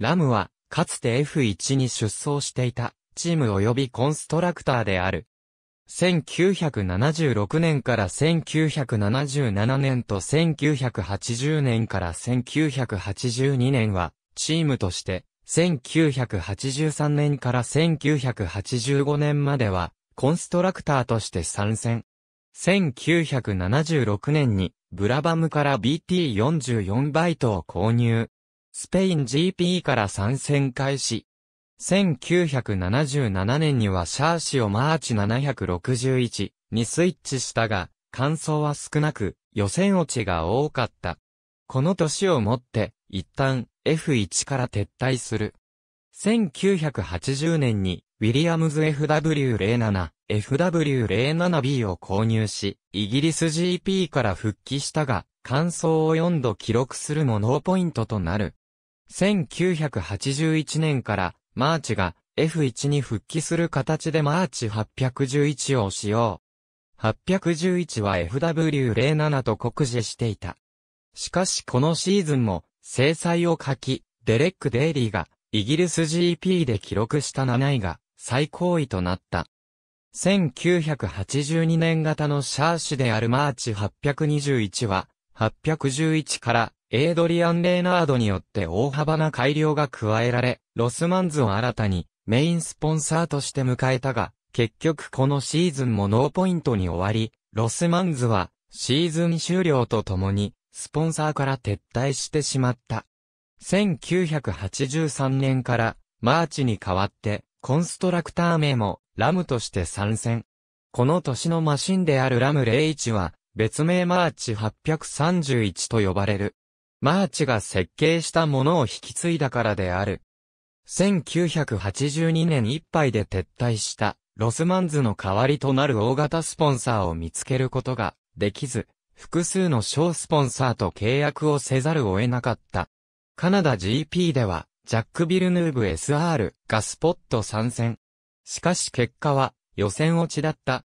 ラムは、かつて F1 に出走していた、チーム及びコンストラクターである。1976年から1977年と1980年から1982年は、チームとして、1983年から1985年までは、コンストラクターとして参戦。1976年に、ブラバムから BT44 バイトを購入。スペイン GP から参戦開始。1977年にはシャーシをマーチ761にスイッチしたが、感想は少なく、予選落ちが多かった。この年をもって、一旦 F1 から撤退する。1980年に、ウィリアムズ FW07、FW07B を購入し、イギリス GP から復帰したが、感想を4度記録するもノーポイントとなる。1981年からマーチが F1 に復帰する形でマーチ811を使用。811は FW07 と酷似していた。しかしこのシーズンも制裁を書き、デレック・デイリーがイギリス GP で記録した7位が最高位となった。1982年型のシャーシであるマーチ821は811からエイドリアン・レーナードによって大幅な改良が加えられ、ロスマンズを新たにメインスポンサーとして迎えたが、結局このシーズンもノーポイントに終わり、ロスマンズはシーズン終了とともに、スポンサーから撤退してしまった。1983年からマーチに代わって、コンストラクター名もラムとして参戦。この年のマシンであるラム01は、別名マーチ831と呼ばれる。マーチが設計したものを引き継いだからである。1982年いっぱいで撤退したロスマンズの代わりとなる大型スポンサーを見つけることができず、複数の小スポンサーと契約をせざるを得なかった。カナダ GP では、ジャック・ビルヌーブ SR がスポット参戦。しかし結果は予選落ちだった。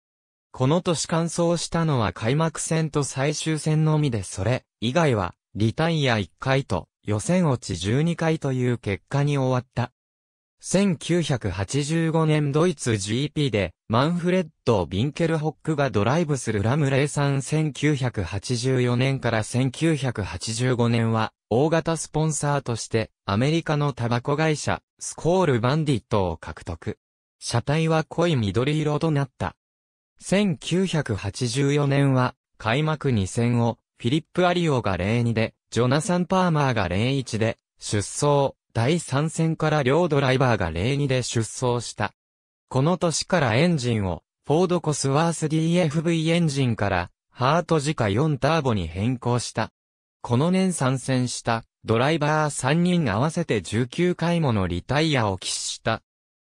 この年完走したのは開幕戦と最終戦のみでそれ以外はリタイア1回と予選落ち12回という結果に終わった。1985年ドイツ GP でマンフレッド・ビンケルホックがドライブするラムレーさん1984年から1985年は大型スポンサーとしてアメリカのタバコ会社スコール・バンディットを獲得。車体は濃い緑色となった。1984年は開幕2戦をフィリップ・アリオが0-2で、ジョナサン・パーマーが0-1で、出走、第3戦から両ドライバーが0-2で出走した。この年からエンジンを、フォードコスワース DFV エンジンから、ハート時価4ターボに変更した。この年参戦した、ドライバー3人合わせて19回ものリタイアを喫した。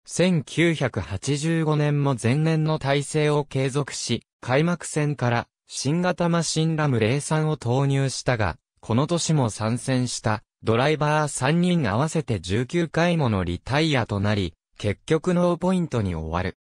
1985年も前年の体制を継続し、開幕戦から新型マシンラム03を投入したが、この年も参戦したドライバー3人合わせて19回ものリタイアとなり、結局ノーポイントに終わる。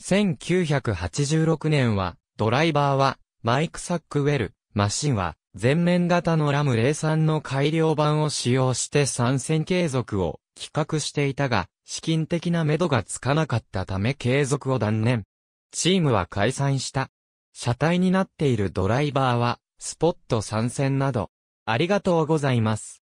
1986年は、ドライバーは、マイク・サックウェル、マシンは、全面型のラム03の改良版を使用して参戦継続を企画していたが、資金的な目処がつかなかったため継続を断念。チームは解散した。車体になっているドライバーは、スポット参戦など、ありがとうございます。